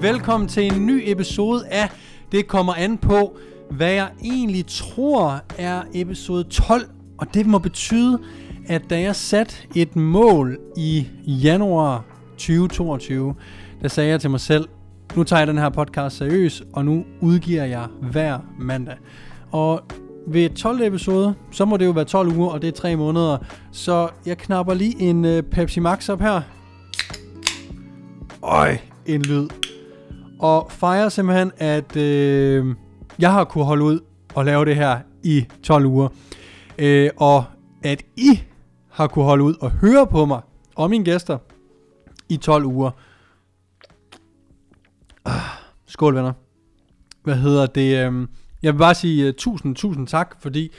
Velkommen til en ny episode af Det kommer an på, hvad jeg egentlig tror er episode 12. Og det må betyde, at da jeg satte et mål i januar 2022, der sagde jeg til mig selv, nu tager jeg den her podcast seriøst, og nu udgiver jeg hver mandag. Og ved 12. episode, så må det jo være 12 uger, og det er 3 måneder. Så jeg knapper lige en øh, Pepsi Max op her. Øj, en lyd og fejrer simpelthen, at øh, jeg har kunnet holde ud og lave det her i 12 uger. Øh, og at I har kunnet holde ud og høre på mig og mine gæster i 12 uger. Ah, skål venner. Hvad hedder det? Øh, jeg vil bare sige uh, tusind, tusind tak, fordi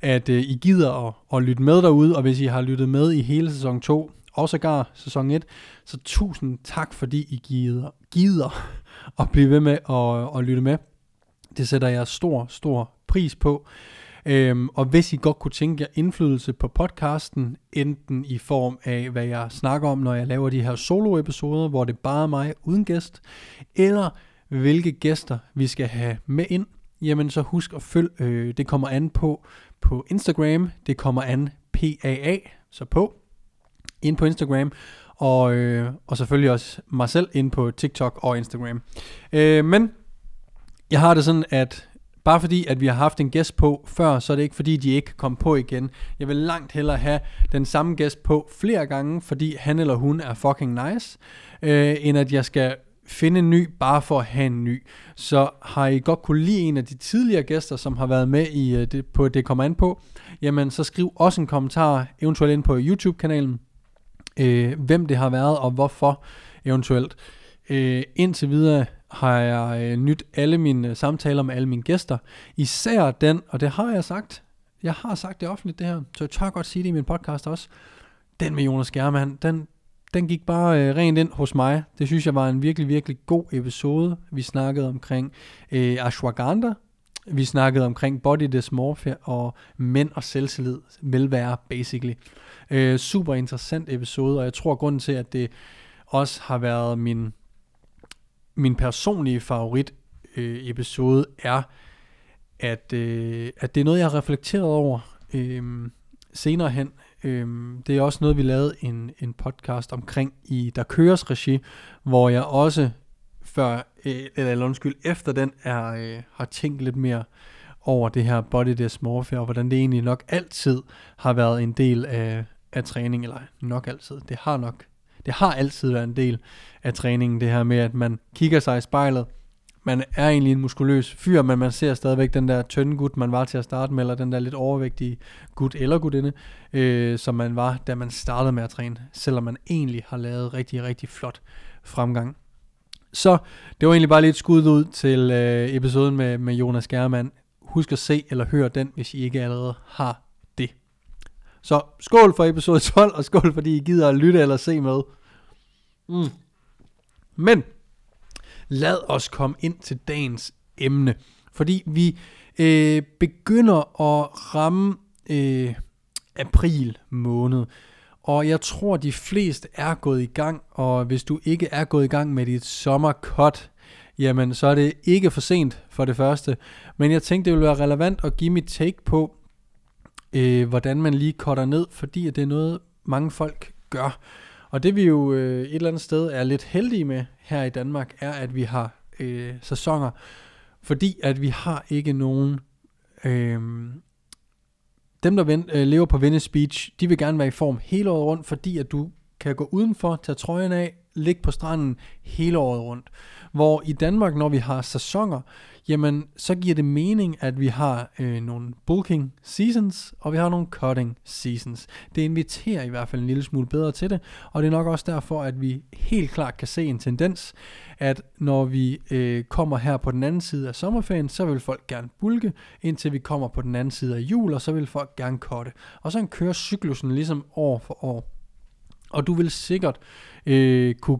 at uh, I gider at, at lytte med derude, og hvis I har lyttet med i hele sæson 2, og sågar sæson 1, så tusind tak, fordi I gider, gider og blive ved med at, at lytte med. Det sætter jeg stor, stor pris på. Øhm, og hvis I godt kunne tænke jer indflydelse på podcasten, enten i form af, hvad jeg snakker om, når jeg laver de her solo-episoder, hvor det bare er mig uden gæst, eller hvilke gæster vi skal have med ind, jamen så husk at følge, øh, det kommer an på på Instagram, det kommer an PAA, så på, ind på Instagram, og, øh, og selvfølgelig også mig selv ind på TikTok og Instagram. Øh, men jeg har det sådan, at bare fordi, at vi har haft en gæst på før, så er det ikke fordi, de ikke kom på igen. Jeg vil langt hellere have den samme gæst på flere gange, fordi han eller hun er fucking nice, øh, end at jeg skal finde en ny, bare for at have en ny. Så har I godt kunne lide en af de tidligere gæster, som har været med i, øh, det, på Det kommer an på, jamen så skriv også en kommentar, eventuelt ind på YouTube-kanalen, øh, hvem det har været og hvorfor eventuelt. Øh, indtil videre har jeg øh, nyt alle mine øh, samtaler med alle mine gæster. Især den, og det har jeg sagt, jeg har sagt det offentligt det her, så jeg tør godt sige det i min podcast også. Den med Jonas Germann, den, den gik bare øh, rent ind hos mig. Det synes jeg var en virkelig, virkelig god episode. Vi snakkede omkring øh, ashwagandha, vi snakkede omkring body dysmorphia og mænd og selvtillid, velvære basically. Øh, super interessant episode, og jeg tror grunden til, at det også har været min, min personlige favorit øh, episode, er, at, øh, at det er noget, jeg har reflekteret over øh, senere hen. Øh, det er også noget, vi lavede en, en podcast omkring i Der Køres Regi, hvor jeg også før, øh, eller undskyld, efter den er, øh, har tænkt lidt mere over det her body dysmorphia, og hvordan det egentlig nok altid har været en del af, af træning, eller nok altid, det har nok, det har altid været en del af træningen, det her med, at man kigger sig i spejlet, man er egentlig en muskuløs fyr, men man ser stadigvæk den der tynde gut, man var til at starte med, eller den der lidt overvægtige gut eller gutinde, øh, som man var, da man startede med at træne, selvom man egentlig har lavet rigtig, rigtig flot fremgang. Så det var egentlig bare lidt skud ud til øh, episoden med, med Jonas Germann. Husk at se eller høre den, hvis I ikke allerede har det. Så skål for episode 12, og skål fordi I gider at lytte eller se med. Mm. Men lad os komme ind til dagens emne, fordi vi øh, begynder at ramme øh, april måned. Og jeg tror, de fleste er gået i gang, og hvis du ikke er gået i gang med dit sommerkot, jamen så er det ikke for sent for det første. Men jeg tænkte, det ville være relevant at give mit take på, øh, hvordan man lige cutter ned, fordi det er noget, mange folk gør. Og det vi jo øh, et eller andet sted er lidt heldige med her i Danmark, er at vi har øh, sæsoner, fordi at vi har ikke nogen øh, dem, der øh, lever på Venice Beach, de vil gerne være i form hele året rundt, fordi at du kan gå udenfor, tage trøjen af, ligge på stranden hele året rundt. Hvor i Danmark, når vi har sæsoner, jamen så giver det mening, at vi har øh, nogle bulking seasons, og vi har nogle cutting seasons. Det inviterer i hvert fald en lille smule bedre til det, og det er nok også derfor, at vi helt klart kan se en tendens, at når vi øh, kommer her på den anden side af sommerferien, så vil folk gerne bulke, indtil vi kommer på den anden side af jul, og så vil folk gerne cutte. Og så kører cyklusen ligesom år for år. Og du vil sikkert øh, kunne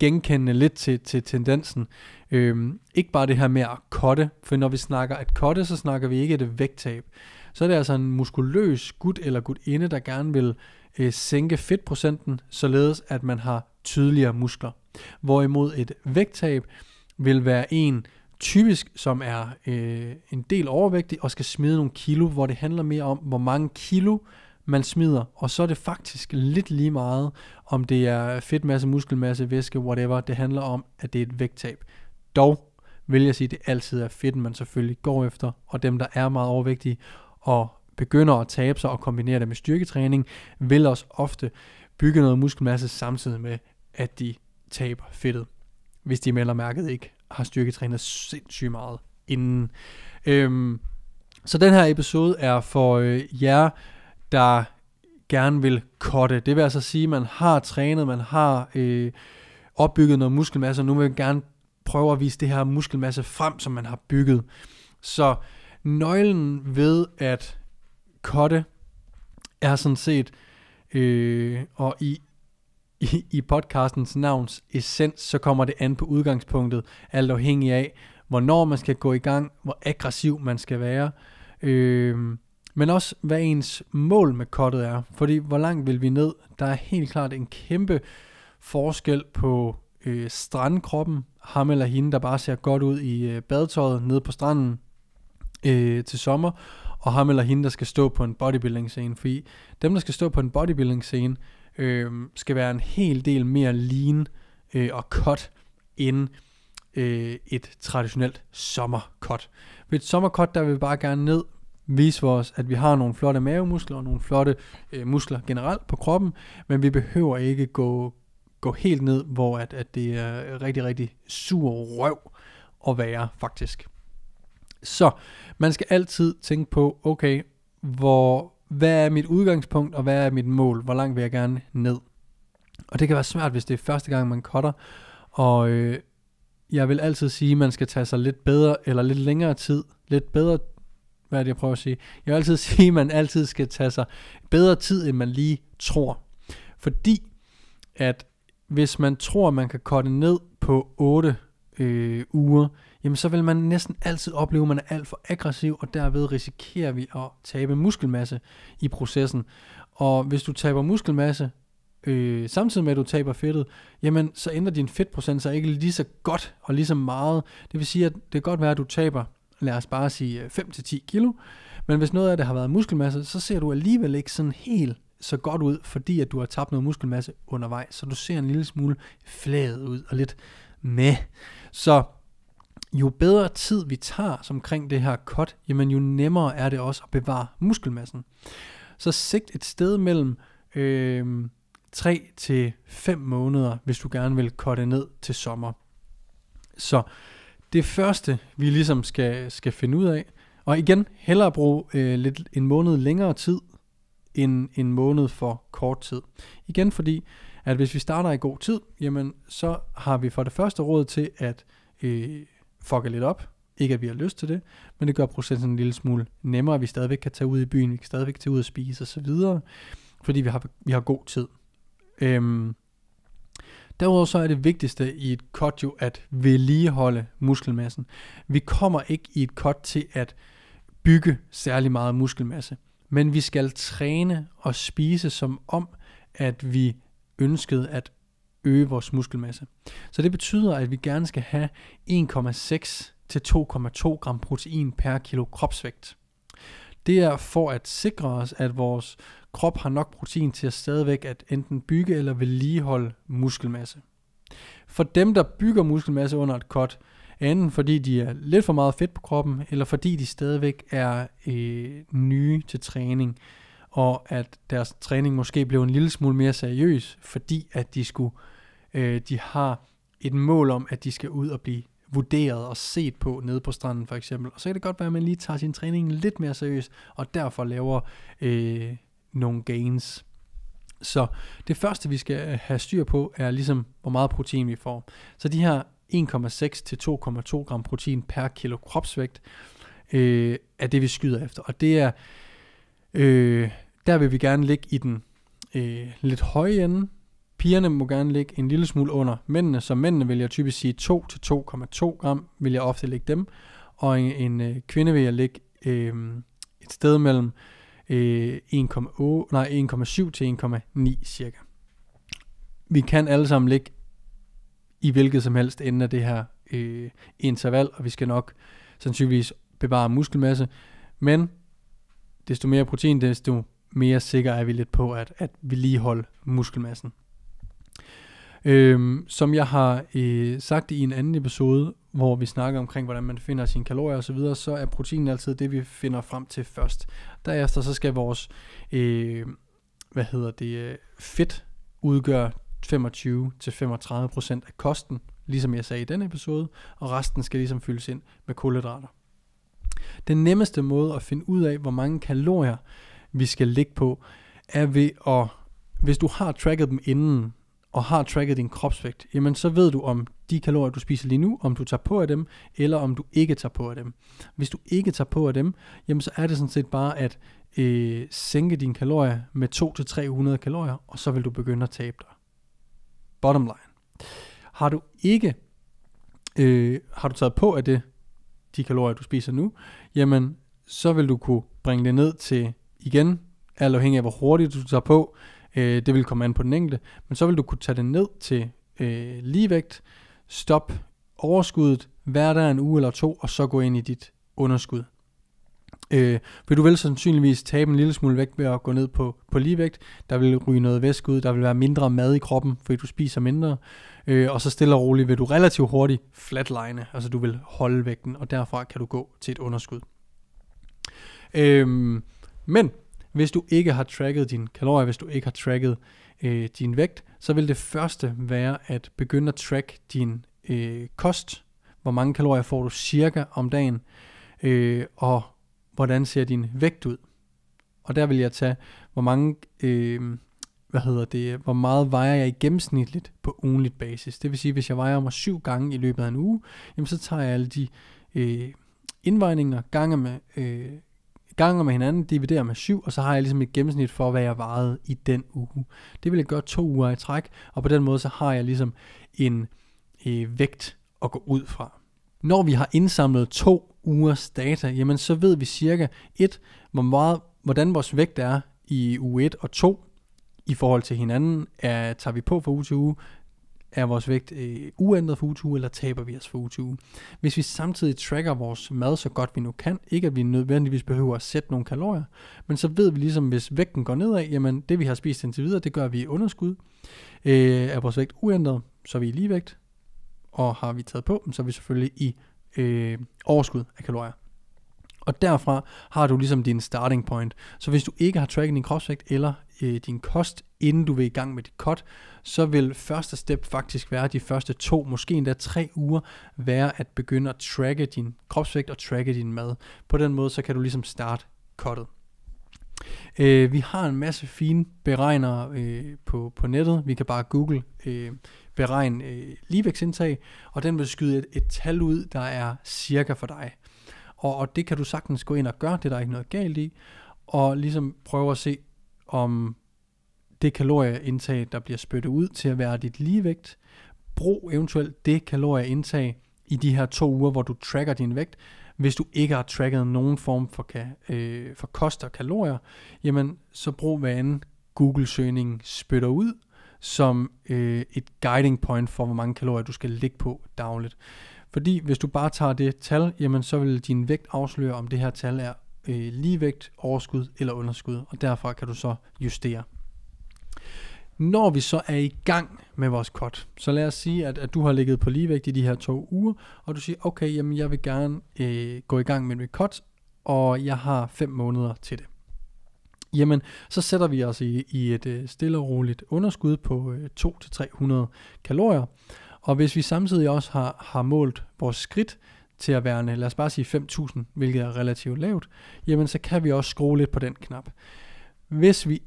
genkende lidt til, til tendensen. Øhm, ikke bare det her med at kotte, for når vi snakker at kotte, så snakker vi ikke et vægttab. Så er det altså en muskuløs gut eller gutinde, der gerne vil øh, sænke fedtprocenten, således at man har tydeligere muskler. Hvorimod et vægttab vil være en typisk, som er øh, en del overvægtig og skal smide nogle kilo, hvor det handler mere om, hvor mange kilo man smider, og så er det faktisk lidt lige meget, om det er fedtmasse, muskelmasse, væske, whatever. Det handler om, at det er et vægttab. Dog vil jeg sige, at det altid er fedt, man selvfølgelig går efter, og dem, der er meget overvægtige og begynder at tabe sig og kombinere det med styrketræning, vil også ofte bygge noget muskelmasse samtidig med, at de taber fedtet, hvis de melder mærket ikke har styrketrænet sindssygt meget inden. Øhm, så den her episode er for øh, jer, der gerne vil korte. Det vil altså sige, at man har trænet, man har øh, opbygget noget muskelmasse, og nu vil man gerne prøve at vise det her muskelmasse frem, som man har bygget. Så nøglen ved at korte er sådan set, øh, og i, i, i podcastens navns essens, så kommer det an på udgangspunktet, alt afhængig af, hvornår man skal gå i gang, hvor aggressiv man skal være. Øh, men også hvad ens mål med kottet er. Fordi hvor langt vil vi ned? Der er helt klart en kæmpe forskel på øh, strandkroppen, ham eller hende, der bare ser godt ud i øh, badetøjet nede på stranden øh, til sommer, og ham eller hende, der skal stå på en bodybuilding scene. Fordi dem, der skal stå på en bodybuilding scene, øh, skal være en hel del mere lean øh, og cut end øh, et traditionelt sommerkot. Ved et sommerkot, der vil vi bare gerne ned vise os, at vi har nogle flotte mavemuskler og nogle flotte øh, muskler generelt på kroppen, men vi behøver ikke gå, gå helt ned, hvor at, at det er rigtig, rigtig sur røv at være faktisk. Så man skal altid tænke på, okay, hvor, hvad er mit udgangspunkt, og hvad er mit mål? Hvor langt vil jeg gerne ned? Og det kan være svært, hvis det er første gang, man cutter. Og øh, jeg vil altid sige, at man skal tage sig lidt bedre, eller lidt længere tid, lidt bedre hvad er det, jeg prøver at sige? Jeg vil altid sige, at man altid skal tage sig bedre tid, end man lige tror. Fordi at hvis man tror, man kan korte ned på 8 øh, uger, jamen så vil man næsten altid opleve, at man er alt for aggressiv, og derved risikerer vi at tabe muskelmasse i processen. Og hvis du taber muskelmasse, øh, samtidig med at du taber fedtet, jamen så ændrer din fedtprocent sig ikke lige så godt og lige så meget. Det vil sige, at det kan godt være, at du taber lad os bare sige 5-10 øh, kilo, men hvis noget af det har været muskelmasse, så ser du alligevel ikke sådan helt så godt ud, fordi at du har tabt noget muskelmasse undervejs, så du ser en lille smule flad ud og lidt med. Så jo bedre tid vi tager omkring det her cut, jamen jo nemmere er det også at bevare muskelmassen. Så sigt et sted mellem øh, 3 5 måneder, hvis du gerne vil cutte ned til sommer. Så det første, vi ligesom skal, skal finde ud af. Og igen, hellere bruge øh, lidt, en måned længere tid, end en måned for kort tid. Igen fordi, at hvis vi starter i god tid, jamen så har vi for det første råd til at øh, fucke lidt op. Ikke at vi har lyst til det, men det gør processen en lille smule nemmere. Vi stadigvæk kan tage ud i byen, vi kan stadigvæk tage ud og spise osv., fordi vi har, vi har god tid. Øhm, Derudover så er det vigtigste i et cut jo at vedligeholde muskelmassen. Vi kommer ikke i et cut til at bygge særlig meget muskelmasse, men vi skal træne og spise som om, at vi ønskede at øge vores muskelmasse. Så det betyder, at vi gerne skal have 1,6 til 2,2 gram protein per kilo kropsvægt. Det er for at sikre os, at vores krop har nok protein til at stadigvæk at enten bygge eller vedligeholde muskelmasse. For dem, der bygger muskelmasse under et cut, enten fordi de er lidt for meget fedt på kroppen, eller fordi de stadigvæk er øh, nye til træning, og at deres træning måske blev en lille smule mere seriøs, fordi at de skulle, øh, de har et mål om, at de skal ud og blive vurderet og set på nede på stranden for eksempel. Og så kan det godt være, at man lige tager sin træning lidt mere seriøst, og derfor laver øh, nogle gains. Så det første, vi skal øh, have styr på, er ligesom, hvor meget protein vi får. Så de her 1,6 til 2,2 gram protein per kilo kropsvægt, øh, er det, vi skyder efter. Og det er, øh, der vil vi gerne ligge i den øh, lidt høje ende. Pigerne må gerne ligge en lille smule under mændene, så mændene vil jeg typisk sige 2 til 2,2 gram, vil jeg ofte ligge dem. Og en, en øh, kvinde vil jeg ligge øh, et sted mellem øh, 1,8, nej 1,7 til 1,9 cirka. Vi kan alle sammen ligge i hvilket som helst ende af det her øh, interval, og vi skal nok sandsynligvis bevare muskelmasse, men desto mere protein, desto mere sikker er vi lidt på at, at vi lige holder muskelmassen. Øhm, som jeg har øh, sagt i en anden episode, hvor vi snakker omkring, hvordan man finder sine kalorier osv., så, så er protein altid det, vi finder frem til først. Derefter så skal vores, øh, hvad hedder det, øh, fedt udgøre 25-35% af kosten, ligesom jeg sagde i denne episode, og resten skal ligesom fyldes ind med kulhydrater. Den nemmeste måde at finde ud af, hvor mange kalorier vi skal ligge på, er ved at, hvis du har tracket dem inden, og har tracket din kropsvægt, jamen så ved du om de kalorier, du spiser lige nu, om du tager på af dem, eller om du ikke tager på af dem. Hvis du ikke tager på af dem, jamen så er det sådan set bare at øh, sænke dine kalorier med 200-300 kalorier, og så vil du begynde at tabe dig. Bottom line. Har du ikke øh, har du taget på af det, de kalorier, du spiser nu, jamen så vil du kunne bringe det ned til igen, alt afhængig af hvor hurtigt du tager på, Øh, det vil komme an på den enkelte. Men så vil du kunne tage det ned til øh, ligevægt, stop overskuddet hver dag en uge eller to, og så gå ind i dit underskud. Øh, vil du vel sandsynligvis tabe en lille smule vægt ved at gå ned på, på ligevægt. Der vil ryge noget væske ud, der vil være mindre mad i kroppen, fordi du spiser mindre. Øh, og så stille og roligt vil du relativt hurtigt flatline, altså du vil holde vægten, og derfra kan du gå til et underskud. Øh, men hvis du ikke har tracket din kalorier, hvis du ikke har tracket øh, din vægt, så vil det første være at begynde at track din øh, kost. Hvor mange kalorier får du cirka om dagen, øh, og hvordan ser din vægt ud. Og der vil jeg tage, hvor mange... Øh, hvad hedder det, hvor meget vejer jeg i gennemsnitligt på ugenligt basis. Det vil sige, hvis jeg vejer mig syv gange i løbet af en uge, jamen så tager jeg alle de øh, indvejninger, gange med øh, ganger med hinanden, dividerer med 7, og så har jeg ligesom et gennemsnit for, hvad jeg vejede i den uge. Det vil jeg gøre to uger i træk, og på den måde så har jeg ligesom en øh, vægt at gå ud fra. Når vi har indsamlet to ugers data, jamen så ved vi cirka et, hvor meget, hvordan vores vægt er i uge 1 og 2, i forhold til hinanden, er, tager vi på fra uge til uge, er vores vægt øh, uændret for uge eller taber vi os for uge uge. Hvis vi samtidig tracker vores mad så godt vi nu kan, ikke at vi nødvendigvis behøver at sætte nogle kalorier, men så ved vi ligesom, hvis vægten går nedad, jamen det vi har spist indtil videre, det gør vi i underskud. Øh, er vores vægt uændret, så er vi i ligevægt, og har vi taget på, så er vi selvfølgelig i øh, overskud af kalorier. Og derfra har du ligesom din starting point. Så hvis du ikke har tracket din kropsvægt eller øh, din kost inden du vil i gang med dit cut, så vil første step faktisk være de første to, måske endda tre uger, være at begynde at tracke din kropsvægt og tracke din mad. På den måde, så kan du ligesom starte cuttet. Øh, vi har en masse fine beregnere øh, på, på nettet. Vi kan bare google øh, beregn øh, ligevægtsindtag, og den vil skyde et, et tal ud, der er cirka for dig. Og, og det kan du sagtens gå ind og gøre, det er der ikke noget galt i, og ligesom prøve at se, om det kalorieindtag, der bliver spyttet ud til at være dit ligevægt. Brug eventuelt det kalorieindtag i de her to uger, hvor du tracker din vægt. Hvis du ikke har tracket nogen form for, øh, for kost og kalorier, jamen så brug hvad anden Google-søgning spytter ud som øh, et guiding point for, hvor mange kalorier du skal ligge på dagligt. Fordi hvis du bare tager det tal, jamen så vil din vægt afsløre, om det her tal er øh, ligevægt, overskud eller underskud, og derfor kan du så justere. Når vi så er i gang med vores cut, så lad os sige, at, at du har ligget på ligevægt i de her to uger, og du siger, okay, jamen jeg vil gerne øh, gå i gang med mit cut, og jeg har fem måneder til det. Jamen, så sætter vi os i, i et øh, stille og roligt underskud på øh, 200-300 kalorier, og hvis vi samtidig også har, har målt vores skridt, til at være, lad os bare sige 5.000, hvilket er relativt lavt, jamen så kan vi også skrue lidt på den knap. Hvis vi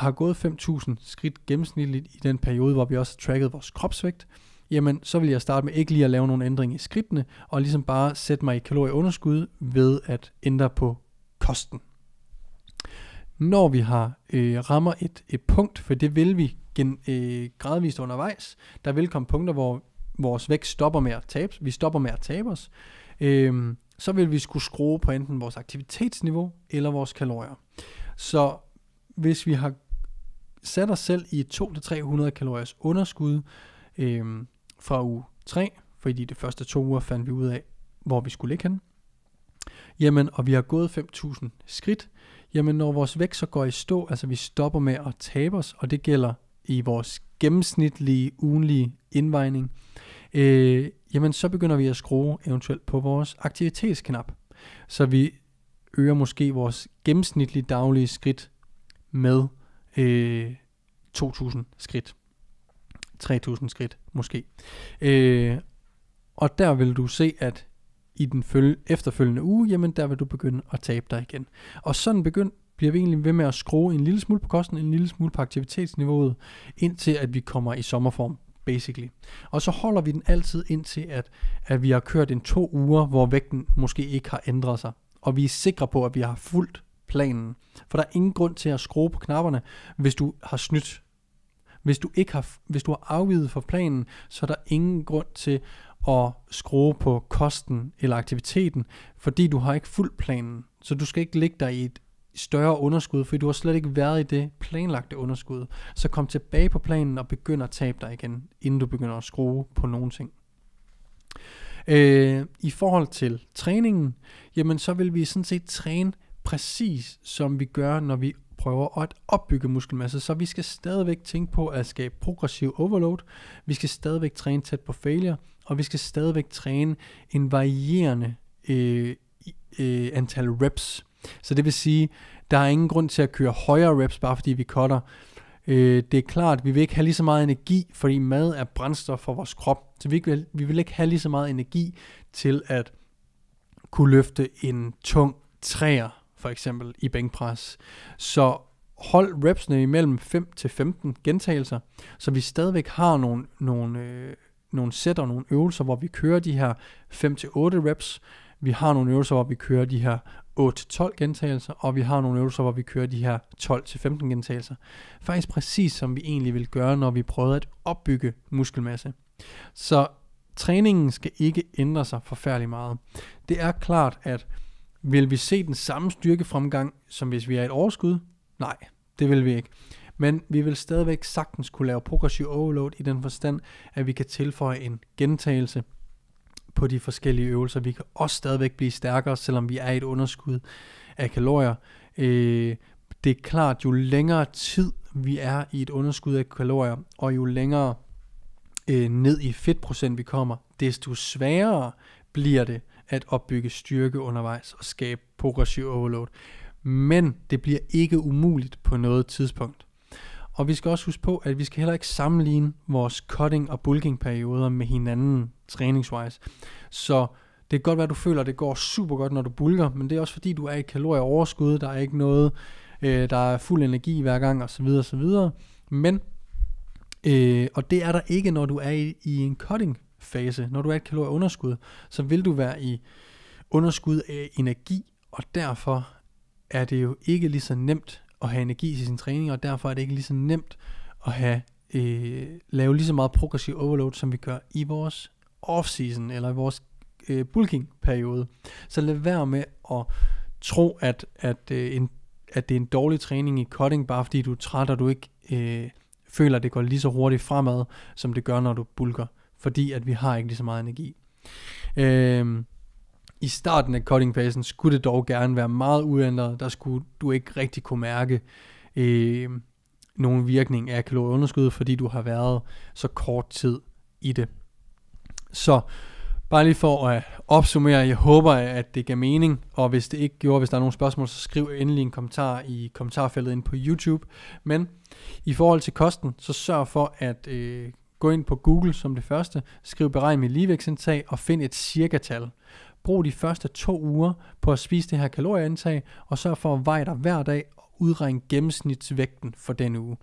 har gået 5.000 skridt gennemsnitligt i den periode, hvor vi også tracket vores kropsvægt, jamen så vil jeg starte med ikke lige at lave nogen ændring i skridtene, og ligesom bare sætte mig i kalorieunderskud ved at ændre på kosten. Når vi har øh, rammer et, et punkt, for det vil vi gen, øh, gradvist undervejs, der vil komme punkter, hvor vores vægt stopper med at tabe, vi stopper med at tabe os, øh, så vil vi skulle skrue på enten vores aktivitetsniveau eller vores kalorier. Så hvis vi har sat os selv i et 200-300 kaloriers underskud øh, fra uge 3, fordi de første to uger fandt vi ud af, hvor vi skulle ligge hen. Jamen, og vi har gået 5.000 skridt, jamen når vores vægt så går i stå, altså vi stopper med at tabe os, og det gælder i vores gennemsnitlige ugenlige indvejning, øh, jamen så begynder vi at skrue eventuelt på vores aktivitetsknap. Så vi øger måske vores gennemsnitlige daglige skridt med øh, 2.000 skridt. 3.000 skridt måske. Øh, og der vil du se, at i den følge, efterfølgende uge, jamen der vil du begynde at tabe dig igen. Og sådan begynd, bliver vi egentlig ved med at skrue en lille smule på kosten, en lille smule på aktivitetsniveauet, indtil at vi kommer i sommerform, basically. Og så holder vi den altid indtil, at, at vi har kørt en to uger, hvor vægten måske ikke har ændret sig. Og vi er sikre på, at vi har fulgt planen. For der er ingen grund til at skrue på knapperne, hvis du har snydt. Hvis du, ikke har, hvis du har afvidet fra planen, så er der ingen grund til at skrue på kosten eller aktiviteten, fordi du har ikke fuldt planen. Så du skal ikke ligge dig i et større underskud, fordi du har slet ikke været i det planlagte underskud. Så kom tilbage på planen og begynd at tabe dig igen, inden du begynder at skrue på nogen ting. Øh, I forhold til træningen, jamen så vil vi sådan set træne præcis som vi gør, når vi prøver at opbygge muskelmasse. Så vi skal stadigvæk tænke på at skabe progressiv overload. Vi skal stadigvæk træne tæt på failure. Og vi skal stadigvæk træne en varierende øh, øh, antal reps. Så det vil sige, der er ingen grund til at køre højere reps, bare fordi vi cutter. Øh, det er klart, vi vil ikke have lige så meget energi, fordi mad er brændstof for vores krop. Så vi, vil, vi vil ikke have lige så meget energi til at kunne løfte en tung træer for eksempel i bænkpres. Så hold repsene imellem 5 til 15 gentagelser, så vi stadigvæk har nogle, nogle, øh, nogle sæt og nogle øvelser, hvor vi kører de her 5 til 8 reps, vi har nogle øvelser, hvor vi kører de her 8-12 gentagelser, og vi har nogle øvelser, hvor vi kører de her 12-15 gentagelser. Faktisk præcis som vi egentlig vil gøre, når vi prøver at opbygge muskelmasse. Så træningen skal ikke ændre sig forfærdelig meget. Det er klart, at vil vi se den samme styrkefremgang, som hvis vi er et overskud? Nej, det vil vi ikke. Men vi vil stadigvæk sagtens kunne lave progressiv overload i den forstand, at vi kan tilføje en gentagelse på de forskellige øvelser. Vi kan også stadigvæk blive stærkere, selvom vi er i et underskud af kalorier. Øh, det er klart, jo længere tid vi er i et underskud af kalorier, og jo længere øh, ned i fedtprocent vi kommer, desto sværere bliver det at opbygge styrke undervejs og skabe progressiv overload. Men det bliver ikke umuligt på noget tidspunkt. Og vi skal også huske på, at vi skal heller ikke sammenligne vores cutting og bulking perioder med hinanden træningswise. Så det kan godt være, at du føler, at det går super godt, når du bulker, men det er også fordi, du er i kalorieoverskud, der er ikke noget, øh, der er fuld energi hver gang osv. osv. Men, øh, og det er der ikke, når du er i, i en cutting fase, når du er et kalorieunderskud, så vil du være i underskud af energi, og derfor er det jo ikke lige så nemt at have energi i sin træning, og derfor er det ikke lige så nemt at have øh, lave lige så meget progressiv overload, som vi gør i vores off-season, eller i vores øh, bulking-periode. Så lad være med at tro, at, at, øh, en, at det er en dårlig træning i cutting, bare fordi du er træt, og du ikke øh, føler, at det går lige så hurtigt fremad, som det gør, når du bulker fordi at vi har ikke lige så meget energi. Øhm, I starten af cutting-fasen skulle det dog gerne være meget uændret, der skulle du ikke rigtig kunne mærke øhm, nogen virkning af kalorieunderskud, fordi du har været så kort tid i det. Så bare lige for at opsummere, jeg håber, at det gav mening, og hvis det ikke gjorde, hvis der er nogle spørgsmål, så skriv endelig en kommentar i kommentarfeltet ind på YouTube. Men i forhold til kosten, så sørg for at øh, Gå ind på Google som det første, skriv beregn mit ligevægtsindtag og find et cirkatal. Brug de første to uger på at spise det her kalorieindtag, og sørg for at veje dig hver dag og udregne gennemsnitsvægten for den uge.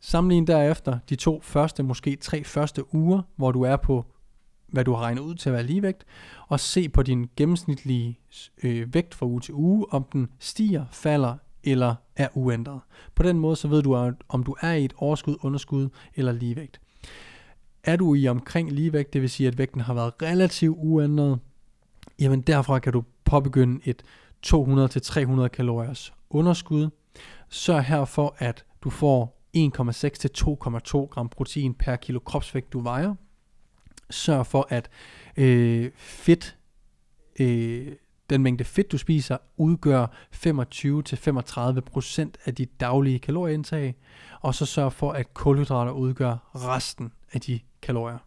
Sammenlign derefter de to første, måske tre første uger, hvor du er på hvad du har regnet ud til at være ligevægt, og se på din gennemsnitlige øh, vægt fra uge til uge, om den stiger, falder eller er uændret. På den måde så ved du, om du er i et overskud, underskud eller ligevægt. Er du i omkring ligevægt, det vil sige, at vægten har været relativt uændret, jamen derfra kan du påbegynde et 200-300 kaloriers underskud. Sørg herfor, at du får 1,6 til 2,2 gram protein per kilo kropsvægt, du vejer. Sørg for, at øh, fedt øh, den mængde fedt, du spiser, udgør 25-35% af dit daglige kalorieindtag, og så sørg for, at kulhydrater udgør resten af de kalorier.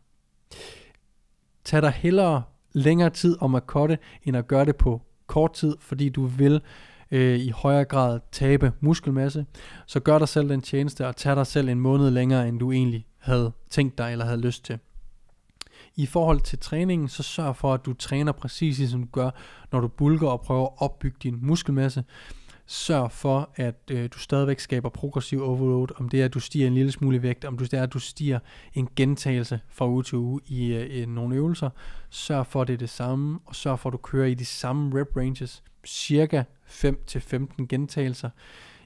Tag dig hellere længere tid om at kotte, end at gøre det på kort tid, fordi du vil øh, i højere grad tabe muskelmasse. Så gør dig selv den tjeneste og tag dig selv en måned længere, end du egentlig havde tænkt dig eller havde lyst til i forhold til træningen, så sørg for, at du træner præcis som ligesom du gør, når du bulker og prøver at opbygge din muskelmasse. Sørg for, at øh, du stadigvæk skaber progressiv overload, om det er, at du stiger en lille smule vægt, om det er, at du stiger en gentagelse fra uge til uge i, øh, i nogle øvelser. Sørg for, at det er det samme, og sørg for, at du kører i de samme rep ranges, cirka 5-15 gentagelser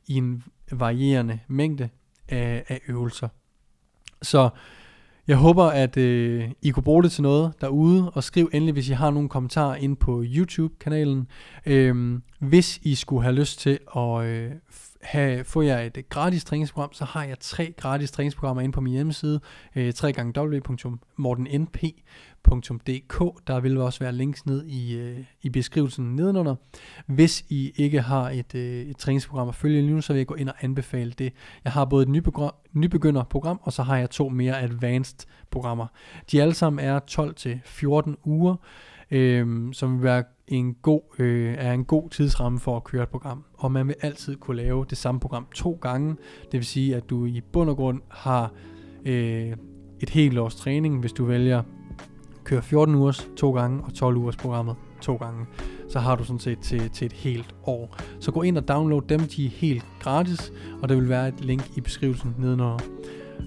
i en varierende mængde af, af øvelser. Så jeg håber, at øh, I kunne bruge det til noget derude, og skriv endelig, hvis I har nogle kommentarer ind på YouTube-kanalen. Øh, hvis I skulle have lyst til at øh, have, få jer et gratis træningsprogram, så har jeg tre gratis træningsprogrammer inde på min hjemmeside, øh, www.mortennp.dk. Der vil også være links ned i, øh, i beskrivelsen nedenunder. Hvis I ikke har et, øh, et træningsprogram at følge lige nu, så vil jeg gå ind og anbefale det. Jeg har både et nybegynderprogram, og så har jeg to mere advanced programmer. De alle sammen er 12-14 uger øh, som vil være en god, øh, er en god tidsramme for at køre et program. Og man vil altid kunne lave det samme program to gange. Det vil sige, at du i bund og grund har øh, et helt års træning, hvis du vælger at køre 14 ugers to gange og 12 ugers programmet to gange. Så har du sådan set til, til et helt år. Så gå ind og download dem, de er helt gratis, og der vil være et link i beskrivelsen nedenunder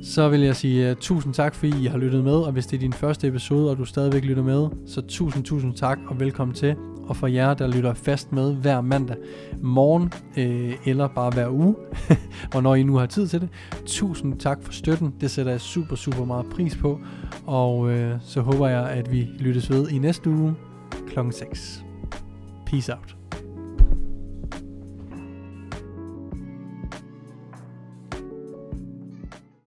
så vil jeg sige uh, tusind tak, fordi I har lyttet med, og hvis det er din første episode, og du stadigvæk lytter med, så tusind, tusind tak og velkommen til. Og for jer, der lytter fast med hver mandag morgen, øh, eller bare hver uge, og når I nu har tid til det, tusind tak for støtten. Det sætter jeg super, super meget pris på, og øh, så håber jeg, at vi lyttes ved i næste uge kl. 6. Peace out.